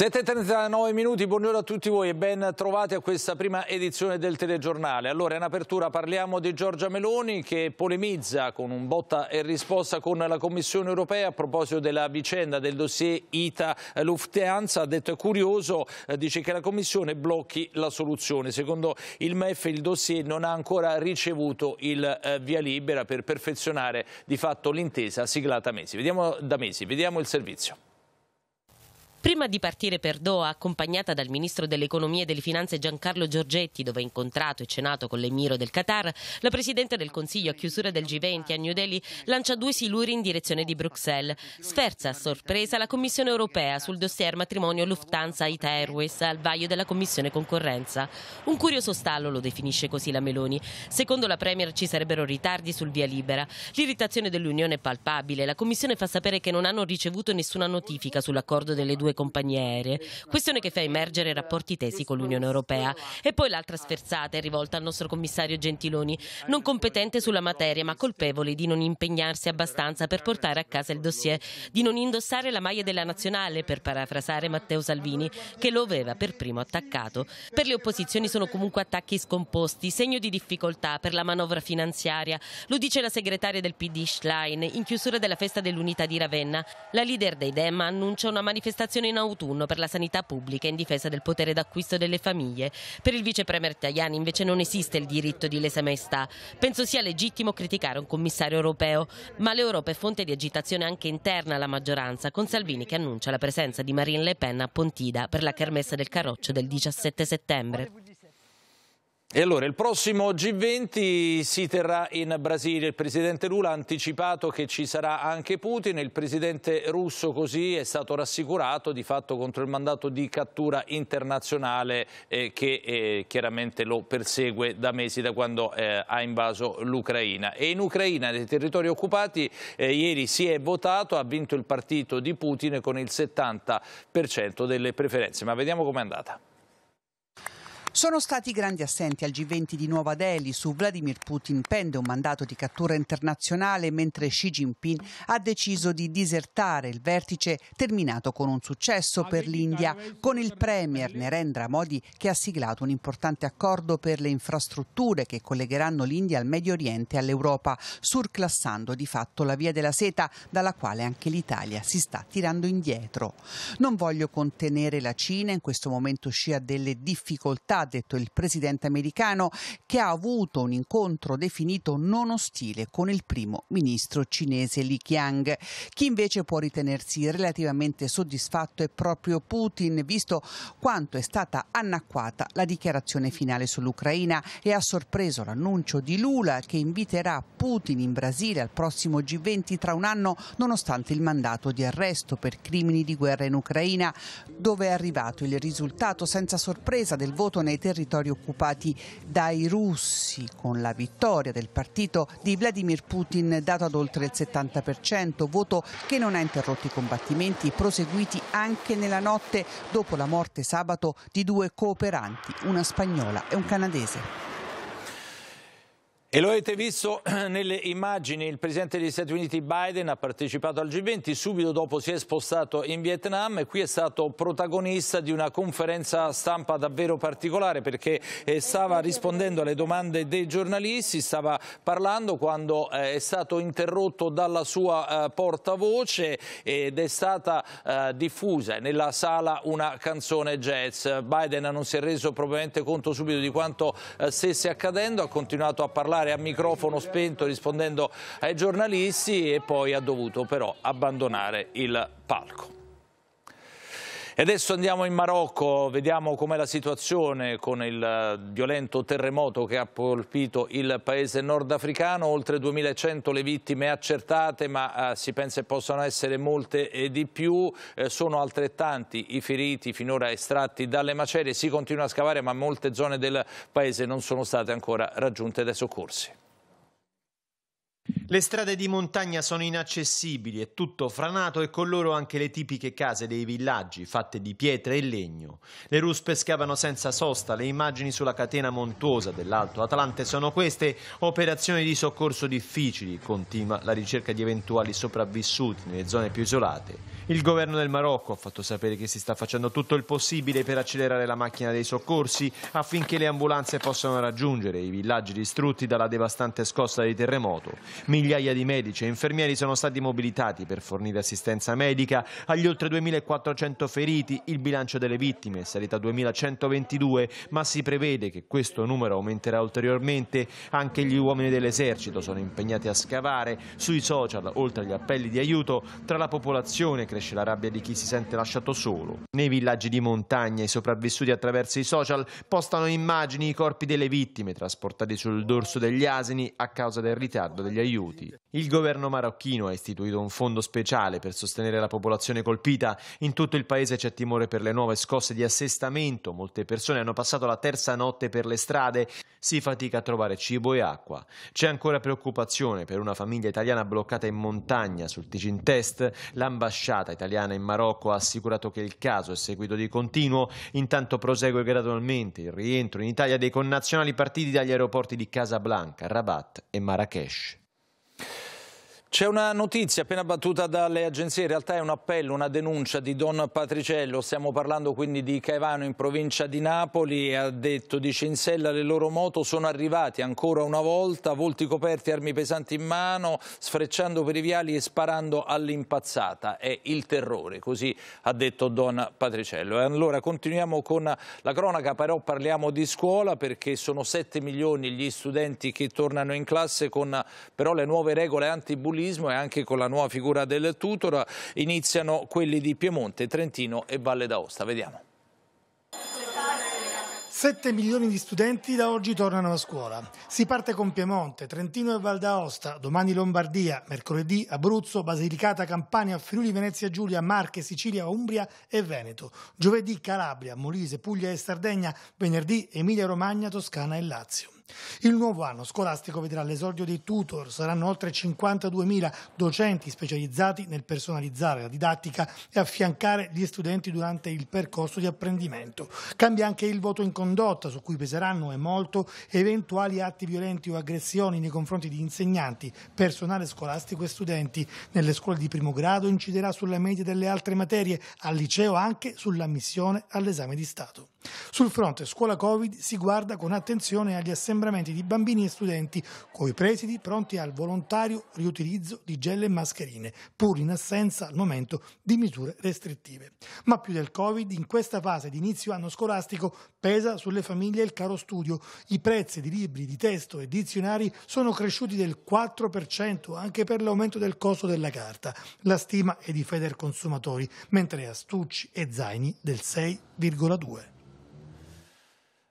7.39 minuti, buongiorno a tutti voi e ben trovati a questa prima edizione del telegiornale. Allora, in apertura parliamo di Giorgia Meloni che polemizza con un botta e risposta con la Commissione europea a proposito della vicenda del dossier ITA-Lufthansa. Ha detto è curioso, eh, dice che la Commissione blocchi la soluzione. Secondo il MEF il dossier non ha ancora ricevuto il eh, via libera per perfezionare di fatto l'intesa siglata mesi. Vediamo da mesi, vediamo il servizio. Prima di partire per Doha, accompagnata dal ministro dell'Economia e delle Finanze Giancarlo Giorgetti, dove ha incontrato e cenato con l'emiro del Qatar, la Presidente del Consiglio a chiusura del G20 a New Delhi lancia due siluri in direzione di Bruxelles. Sferza a sorpresa la Commissione europea sul dossier matrimonio Lufthansa-Ita Airways al vaglio della Commissione concorrenza. Un curioso stallo lo definisce così la Meloni. Secondo la Premier ci sarebbero ritardi sul via libera. L'irritazione dell'Unione è palpabile. La Commissione fa sapere che non hanno ricevuto nessuna notifica sull'accordo delle due due compagnie aeree, questione che fa emergere rapporti tesi con l'Unione Europea. E poi l'altra sferzata è rivolta al nostro commissario Gentiloni, non competente sulla materia ma colpevole di non impegnarsi abbastanza per portare a casa il dossier, di non indossare la maglia della nazionale, per parafrasare Matteo Salvini, che lo aveva per primo attaccato. Per le opposizioni sono comunque attacchi scomposti, segno di difficoltà per la manovra finanziaria, lo dice la segretaria del PD Schlein in chiusura della festa dell'unità di Ravenna. La leader dei Dem annuncia una manifestazione manifestazione in autunno per la sanità pubblica in difesa del potere d'acquisto delle famiglie. Per il vice premier Tajani invece non esiste il diritto di lesa maestà. Penso sia legittimo criticare un commissario europeo, ma l'Europa è fonte di agitazione anche interna alla maggioranza, con Salvini che annuncia la presenza di Marine Le Pen a Pontida per la kermessa del Caroccio del 17 settembre. E allora il prossimo G20 si terrà in Brasile, il presidente Lula ha anticipato che ci sarà anche Putin, il presidente russo così è stato rassicurato di fatto contro il mandato di cattura internazionale eh, che eh, chiaramente lo persegue da mesi da quando eh, ha invaso l'Ucraina. E in Ucraina, nei territori occupati, eh, ieri si è votato, ha vinto il partito di Putin con il 70% delle preferenze, ma vediamo com'è andata. Sono stati grandi assenti al G20 di Nuova Delhi. Su Vladimir Putin pende un mandato di cattura internazionale mentre Xi Jinping ha deciso di disertare il vertice terminato con un successo per l'India, con il premier Nerendra Modi che ha siglato un importante accordo per le infrastrutture che collegheranno l'India al Medio Oriente e all'Europa, surclassando di fatto la via della seta dalla quale anche l'Italia si sta tirando indietro. Non voglio contenere la Cina, in questo momento Xi ha delle difficoltà detto il presidente americano, che ha avuto un incontro definito non ostile con il primo ministro cinese Li Qiang. Chi invece può ritenersi relativamente soddisfatto è proprio Putin, visto quanto è stata annacquata la dichiarazione finale sull'Ucraina e ha sorpreso l'annuncio di Lula che inviterà Putin in Brasile al prossimo G20 tra un anno nonostante il mandato di arresto per crimini di guerra in Ucraina, dove è arrivato il risultato senza sorpresa del voto nei dei territori occupati dai russi, con la vittoria del partito di Vladimir Putin dato ad oltre il 70%, voto che non ha interrotto i combattimenti proseguiti anche nella notte dopo la morte sabato di due cooperanti, una spagnola e un canadese. E lo avete visto nelle immagini, il presidente degli Stati Uniti Biden ha partecipato al G20, subito dopo si è spostato in Vietnam e qui è stato protagonista di una conferenza stampa davvero particolare perché eh, stava rispondendo alle domande dei giornalisti, stava parlando quando eh, è stato interrotto dalla sua eh, portavoce ed è stata diffusa nella sala una canzone jazz. Biden non si è reso probabilmente conto subito di quanto stesse accadendo, ha continuato a parlare parlare a microfono spento rispondendo ai giornalisti e poi ha dovuto però abbandonare il palco. E adesso andiamo in Marocco, vediamo com'è la situazione con il eh, violento terremoto che ha colpito il paese nordafricano, oltre 2100 le vittime accertate ma eh, si pensa possano essere molte e di più, eh, sono altrettanti i feriti finora estratti dalle macerie, si continua a scavare ma molte zone del paese non sono state ancora raggiunte dai soccorsi. Le strade di montagna sono inaccessibili, è tutto franato e con loro anche le tipiche case dei villaggi, fatte di pietra e legno. Le ruspe scavano senza sosta, le immagini sulla catena montuosa dell'Alto Atlante sono queste, operazioni di soccorso difficili, continua la ricerca di eventuali sopravvissuti nelle zone più isolate. Il governo del Marocco ha fatto sapere che si sta facendo tutto il possibile per accelerare la macchina dei soccorsi affinché le ambulanze possano raggiungere i villaggi distrutti dalla devastante scossa di terremoto. Migliaia di medici e infermieri sono stati mobilitati per fornire assistenza medica agli oltre 2.400 feriti. Il bilancio delle vittime è salito a 2.122, ma si prevede che questo numero aumenterà ulteriormente. Anche gli uomini dell'esercito sono impegnati a scavare. Sui social, oltre agli appelli di aiuto, tra la popolazione cresce la rabbia di chi si sente lasciato solo. Nei villaggi di montagna i sopravvissuti attraverso i social postano immagini i corpi delle vittime trasportati sul dorso degli asini a causa del ritardo degli aiuti rifiuti. Il governo marocchino ha istituito un fondo speciale per sostenere la popolazione colpita. In tutto il paese c'è timore per le nuove scosse di assestamento. Molte persone hanno passato la terza notte per le strade. Si fatica a trovare cibo e acqua. C'è ancora preoccupazione per una famiglia italiana bloccata in montagna sul Ticin Test. L'ambasciata italiana in Marocco ha assicurato che il caso è seguito di continuo. Intanto prosegue gradualmente il rientro in Italia dei connazionali partiti dagli aeroporti di Casablanca, Rabat e Marrakesh. C'è una notizia appena battuta dalle agenzie, in realtà è un appello, una denuncia di Don Patriciello, stiamo parlando quindi di Caivano in provincia di Napoli, ha detto di Cinsella le loro moto sono arrivati ancora una volta, volti coperti, armi pesanti in mano, sfrecciando per i viali e sparando all'impazzata, è il terrore, così ha detto Don Patriciello. E allora continuiamo con la cronaca, però parliamo di scuola perché sono 7 milioni gli studenti che tornano in classe con però le nuove regole anti-bullying populismo e anche con la nuova figura del tutor iniziano quelli di Piemonte, Trentino e Valle d'Aosta. Vediamo. 7 milioni di studenti da oggi tornano a scuola. Si parte con Piemonte, Trentino e Val d'Aosta, domani Lombardia, mercoledì Abruzzo, Basilicata, Campania, Friuli, Venezia, Giulia, Marche, Sicilia, Umbria e Veneto. Giovedì Calabria, Molise, Puglia e Sardegna, venerdì Emilia Romagna, Toscana e Lazio. Il nuovo anno scolastico vedrà l'esordio dei tutor, saranno oltre 52.000 docenti specializzati nel personalizzare la didattica e affiancare gli studenti durante il percorso di apprendimento. Cambia anche il voto in condotta, su cui peseranno e molto eventuali atti violenti o aggressioni nei confronti di insegnanti, personale scolastico e studenti. Nelle scuole di primo grado inciderà sulla media delle altre materie, al liceo anche sull'ammissione all'esame di Stato. Sul fronte scuola Covid si guarda con attenzione agli assembramenti di bambini e studenti, coi presidi pronti al volontario riutilizzo di gel e mascherine, pur in assenza al momento di misure restrittive. Ma più del Covid, in questa fase di inizio anno scolastico pesa sulle famiglie il caro studio. I prezzi di libri di testo e dizionari sono cresciuti del 4% anche per l'aumento del costo della carta. La stima è di Federconsumatori, mentre astucci e zaini del 6,2%.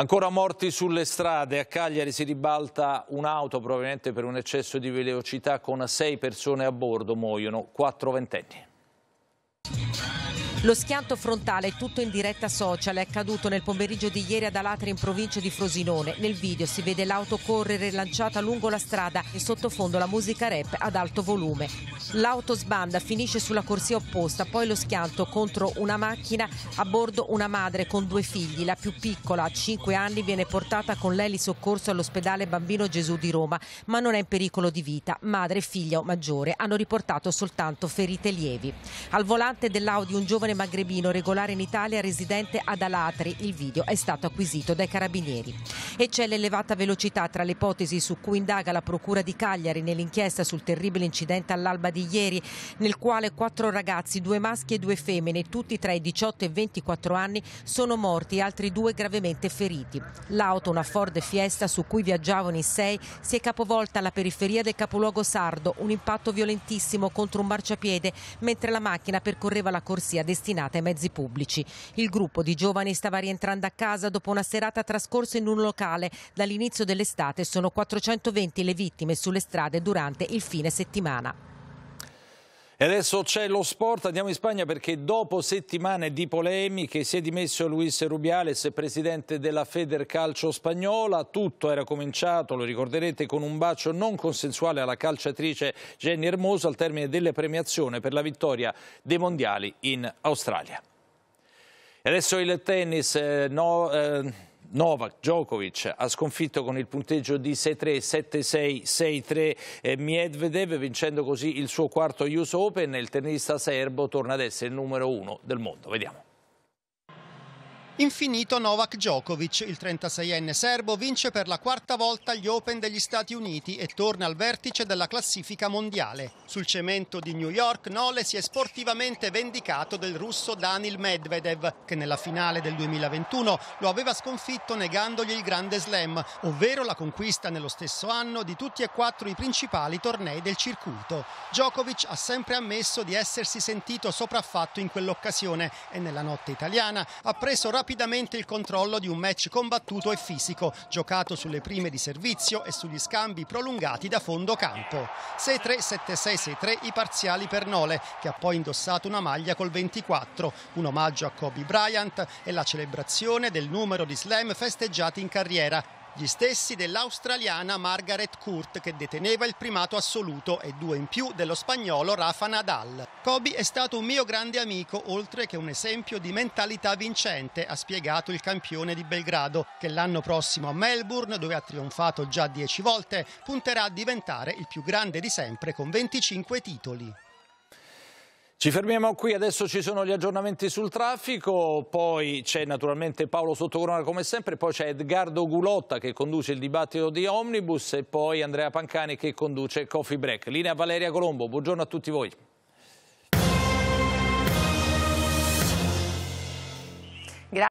Ancora morti sulle strade, a Cagliari si ribalta un'auto proveniente per un eccesso di velocità con sei persone a bordo, muoiono quattro ventenni. Lo schianto frontale è tutto in diretta social, è accaduto nel pomeriggio di ieri ad Alatri in provincia di Frosinone. Nel video si vede l'auto correre lanciata lungo la strada e sottofondo la musica rap ad alto volume. L'auto sbanda, finisce sulla corsia opposta, poi lo schianto contro una macchina a bordo una madre con due figli. La più piccola, a 5 anni, viene portata con lei soccorso all'ospedale Bambino Gesù di Roma, ma non è in pericolo di vita. Madre figlia o maggiore hanno riportato soltanto ferite lievi. Al volante dell'Audi un giovane giovane magrebino regolare in Italia residente ad Alatri. Il video è stato acquisito dai carabinieri. E c'è l'elevata velocità tra le ipotesi su cui indaga la Procura di Cagliari nell'inchiesta sul terribile incidente all'alba di ieri, nel quale quattro ragazzi, due maschi e due femmine, tutti tra i 18 e i 24 anni, sono morti e altri due gravemente feriti. L'auto, una Ford Fiesta su cui viaggiavano i sei, si è capovolta alla periferia del capoluogo sardo, un impatto violentissimo contro un marciapiede, mentre la macchina percorreva la corsia dei destinate ai mezzi pubblici. Il gruppo di giovani stava rientrando a casa dopo una serata trascorsa in un locale. Dall'inizio dell'estate sono 420 le vittime sulle strade durante il fine settimana. E adesso c'è lo sport, andiamo in Spagna perché dopo settimane di polemiche si è dimesso Luis Rubiales, presidente della Feder Calcio spagnola. Tutto era cominciato, lo ricorderete, con un bacio non consensuale alla calciatrice Jenny Hermoso al termine delle premiazioni per la vittoria dei mondiali in Australia. E adesso il tennis, eh, no, eh... Novak Djokovic ha sconfitto con il punteggio di 6-3, 7-6, 6-3 eh, vincendo così il suo quarto US Open e il tennista serbo torna ad essere il numero uno del mondo. Vediamo. Infinito Novak Djokovic, il 36enne serbo, vince per la quarta volta gli Open degli Stati Uniti e torna al vertice della classifica mondiale. Sul cemento di New York, Nole si è sportivamente vendicato del russo Danil Medvedev, che nella finale del 2021 lo aveva sconfitto negandogli il Grande Slam, ovvero la conquista nello stesso anno di tutti e quattro i principali tornei del circuito. Djokovic ha sempre ammesso di essersi sentito sopraffatto in quell'occasione e nella notte italiana ha preso rapporto rapidamente il controllo di un match combattuto e fisico, giocato sulle prime di servizio e sugli scambi prolungati da fondo campo. 6-3, 7-6, 6-3 i parziali per Nole, che ha poi indossato una maglia col 24, un omaggio a Kobe Bryant e la celebrazione del numero di slam festeggiati in carriera, gli stessi dell'australiana Margaret Court che deteneva il primato assoluto e due in più dello spagnolo Rafa Nadal. Kobe è stato un mio grande amico, oltre che un esempio di mentalità vincente, ha spiegato il campione di Belgrado, che l'anno prossimo a Melbourne, dove ha trionfato già dieci volte, punterà a diventare il più grande di sempre con 25 titoli. Ci fermiamo qui, adesso ci sono gli aggiornamenti sul traffico, poi c'è naturalmente Paolo Sottocorona come sempre, poi c'è Edgardo Gulotta che conduce il dibattito di Omnibus e poi Andrea Pancani che conduce Coffee Break. Linea Valeria Colombo, buongiorno a tutti voi.